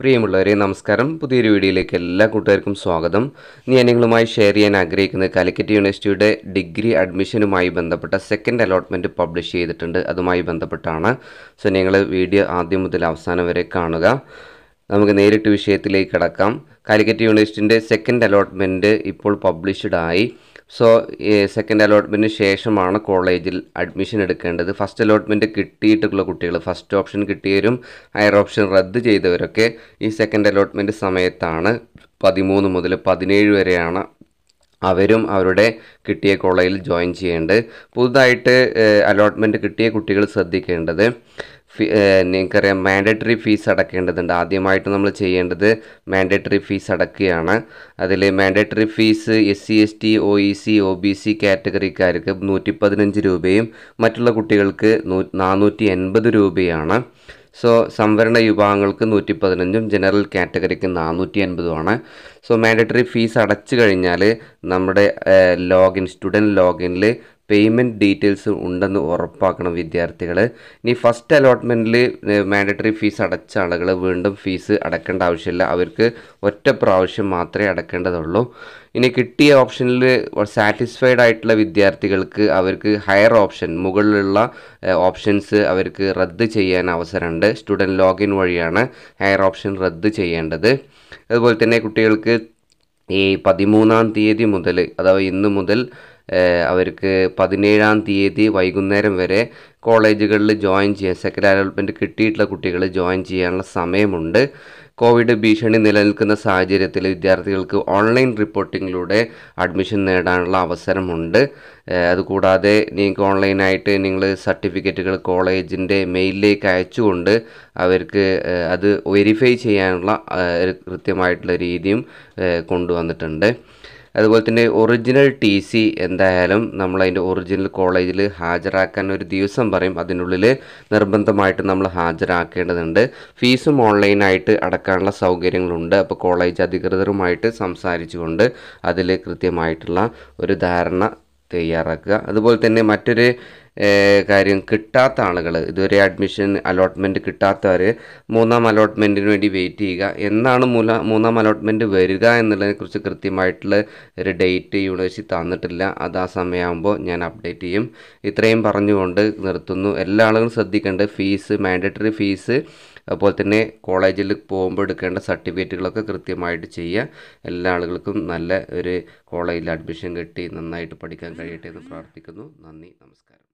പ്രിയമുള്ളവരെ നമസ്കാരം പുതിയൊരു വീഡിയോയിലേക്ക് എല്ലാ കൂട്ടുകാർക്കും സ്വാഗതം ഞാൻ നിങ്ങളുമായി ഷെയർ ചെയ്യാൻ ആഗ്രഹിക്കുന്നത് കാലിക്കറ്റ് യൂണിവേഴ്സിറ്റിയുടെ ഡിഗ്രി അഡ്മിഷനുമായി ബന്ധപ്പെട്ട സെക്കൻഡ് അലോട്ട്മെൻറ്റ് പബ്ലിഷ് ചെയ്തിട്ടുണ്ട് അതുമായി ബന്ധപ്പെട്ടാണ് സോ നിങ്ങൾ വീഡിയോ ആദ്യം മുതൽ അവസാനം വരെ കാണുക നമുക്ക് നേരിട്ട് വിഷയത്തിലേക്ക് കിടക്കാം കാലിക്കറ്റ് യൂണിവേഴ്സിറ്റിൻ്റെ സെക്കൻഡ് അലോട്ട്മെൻറ്റ് ഇപ്പോൾ പബ്ലിഷ്ഡ് ആയി സോ സെക്കൻഡ് അലോട്ട്മെൻറ്റിന് ശേഷമാണ് കോളേജിൽ അഡ്മിഷൻ എടുക്കേണ്ടത് ഫസ്റ്റ് അലോട്ട്മെൻറ്റ് കിട്ടിയിട്ടുള്ള കുട്ടികൾ ഫസ്റ്റ് ഓപ്ഷൻ കിട്ടിയവരും ഹയർ ഓപ്ഷൻ റദ്ദ് ചെയ്തവരൊക്കെ ഈ സെക്കൻഡ് അലോട്ട്മെൻറ്റ് സമയത്താണ് പതിമൂന്ന് മുതൽ പതിനേഴ് വരെയാണ് അവരും അവരുടെ കിട്ടിയ കോളേജിൽ ജോയിൻ ചെയ്യേണ്ടത് പുതുതായിട്ട് അലോട്ട്മെൻറ്റ് കിട്ടിയ കുട്ടികൾ ശ്രദ്ധിക്കേണ്ടത് നിങ്ങൾക്കറിയാം മാൻഡേറ്ററി ഫീസ് അടക്കേണ്ടതുണ്ട് ആദ്യമായിട്ട് നമ്മൾ ചെയ്യേണ്ടത് മാൻഡേറ്ററി ഫീസ് അടക്കുകയാണ് അതിൽ mandatory fees S C S T O E e C O B C കാറ്റഗറിക്കാർക്ക് നൂറ്റി പതിനഞ്ച് രൂപയും മറ്റുള്ള കുട്ടികൾക്ക് നൂ നാനൂറ്റി എൺപത് രൂപയാണ് സോ സംവരണ വിഭാഗങ്ങൾക്ക് നൂറ്റി പതിനഞ്ചും ജനറൽ കാറ്റഗറിക്ക് നാനൂറ്റി അൻപതുമാണ് സോ മാൻഡറ്ററി ഫീസ് അടച്ചു കഴിഞ്ഞാൽ നമ്മുടെ ലോഗിൻ സ്റ്റുഡൻറ്റ് ലോഗിനിൽ പേയ്മെൻറ്റ് ഡീറ്റെയിൽസ് ഉണ്ടെന്ന് ഉറപ്പാക്കണം വിദ്യാർത്ഥികൾ ഇനി ഫസ്റ്റ് അലോട്ട്മെൻറ്റിൽ മാൻഡറ്ററി ഫീസ് അടച്ച ആളുകൾ വീണ്ടും ഫീസ് അടക്കേണ്ട ആവശ്യമില്ല അവർക്ക് ഒറ്റ പ്രാവശ്യം മാത്രമേ അടക്കേണ്ടതുള്ളൂ ഇനി കിട്ടിയ ഓപ്ഷനിൽ സാറ്റിസ്ഫൈഡ് ആയിട്ടുള്ള വിദ്യാർത്ഥികൾക്ക് അവർക്ക് ഹയർ ഓപ്ഷൻ മുകളിലുള്ള ഓപ്ഷൻസ് അവർക്ക് റദ്ദ് ചെയ്യാൻ അവസരമുണ്ട് സ്റ്റുഡൻറ്റ് ലോഗിൻ വഴിയാണ് ഹയർ ഓപ്ഷൻ റദ്ദ് ചെയ്യേണ്ടത് അതുപോലെ തന്നെ കുട്ടികൾക്ക് ഈ പതിമൂന്നാം തീയതി മുതൽ അഥവാ ഇന്ന് മുതൽ അവർക്ക് പതിനേഴാം തീയതി വൈകുന്നേരം വരെ കോളേജുകളിൽ ജോയിൻ ചെയ്യാൻ സെക്കൻഡ് ഡെവലപ്മെൻറ്റ് കിട്ടിയിട്ടുള്ള കുട്ടികൾ ജോയിൻ ചെയ്യാനുള്ള സമയമുണ്ട് കോവിഡ് ഭീഷണി നിലനിൽക്കുന്ന സാഹചര്യത്തിൽ വിദ്യാർത്ഥികൾക്ക് ഓൺലൈൻ റിപ്പോർട്ടിങ്ങിലൂടെ അഡ്മിഷൻ നേടാനുള്ള അവസരമുണ്ട് അതുകൂടാതെ നിങ്ങൾക്ക് ഓൺലൈനായിട്ട് നിങ്ങൾ സർട്ടിഫിക്കറ്റുകൾ കോളേജിൻ്റെ മെയിലിലേക്ക് അയച്ചുകൊണ്ട് അവർക്ക് അത് വെരിഫൈ ചെയ്യാനുള്ള കൃത്യമായിട്ടുള്ള രീതിയും കൊണ്ടുവന്നിട്ടുണ്ട് അതുപോലെ തന്നെ ഒറിജിനൽ ടി സി എന്തായാലും അതിൻ്റെ ഒറിജിനൽ കോളേജിൽ ഹാജരാക്കാൻ ഒരു ദിവസം പറയും അതിനുള്ളിൽ നിർബന്ധമായിട്ട് നമ്മൾ ഹാജരാക്കേണ്ടതുണ്ട് ഫീസും ഓൺലൈനായിട്ട് അടക്കാനുള്ള സൗകര്യങ്ങളുണ്ട് അപ്പോൾ കോളേജ് അധികൃതരുമായിട്ട് സംസാരിച്ചുകൊണ്ട് അതിൽ കൃത്യമായിട്ടുള്ള ഒരു ധാരണ തയ്യാറാക്കുക അതുപോലെ തന്നെ മറ്റൊരു കാര്യം കിട്ടാത്ത ആളുകൾ ഇതുവരെ അഡ്മിഷൻ അലോട്ട്മെൻറ്റ് കിട്ടാത്തവർ മൂന്നാം അലോട്ട്മെൻറ്റിന് വേണ്ടി വെയിറ്റ് ചെയ്യുക എന്നാണ് മൂല മൂന്നാം അലോട്ട്മെൻറ്റ് വരിക എന്നുള്ളതിനെക്കുറിച്ച് കൃത്യമായിട്ടുള്ള ഒരു ഡേറ്റ് യൂണിവേഴ്സിറ്റി തന്നിട്ടില്ല അത് ആ സമയമാകുമ്പോൾ ഞാൻ അപ്ഡേറ്റ് ചെയ്യും ഇത്രയും പറഞ്ഞുകൊണ്ട് നിർത്തുന്നു എല്ലാ ആളുകളും ശ്രദ്ധിക്കേണ്ടത് ഫീസ് മാൻഡറ്ററി ഫീസ് അതുപോലെ തന്നെ കോളേജിൽ പോകുമ്പോൾ എടുക്കേണ്ട സർട്ടിഫിക്കറ്റുകളൊക്കെ കൃത്യമായിട്ട് ചെയ്യുക എല്ലാ ആളുകൾക്കും നല്ല ഒരു കോളേജിൽ അഡ്മിഷൻ കിട്ടി നന്നായിട്ട് പഠിക്കാൻ കഴിയട്ടെ എന്ന് പ്രാർത്ഥിക്കുന്നു നന്ദി നമസ്കാരം